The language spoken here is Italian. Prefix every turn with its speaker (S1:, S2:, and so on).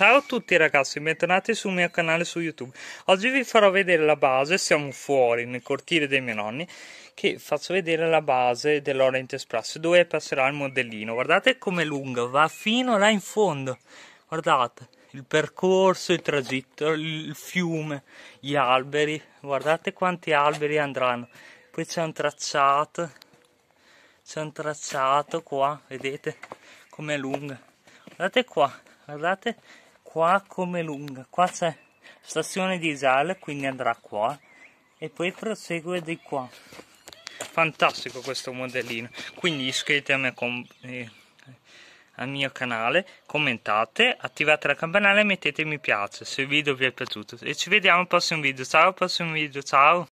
S1: Ciao a tutti ragazzi, bentornati sul mio canale su YouTube. Oggi vi farò vedere la base, siamo fuori nel cortile dei miei nonni, che faccio vedere la base dell'Orient Express, dove passerà il modellino. Guardate com'è lunga, va fino là in fondo. Guardate, il percorso, il tragitto, il fiume, gli alberi. Guardate quanti alberi andranno. Poi c'è un tracciato, c'è un tracciato qua, vedete com'è lunga. Guardate qua, guardate qua come lunga, qua c'è stazione di Isale, quindi andrà qua e poi prosegue di qua. Fantastico questo modellino, quindi iscrivetevi eh, al mio canale, commentate, attivate la campanella e mettete mi piace se il video vi è piaciuto. E ci vediamo al prossimo video, ciao al prossimo video, ciao!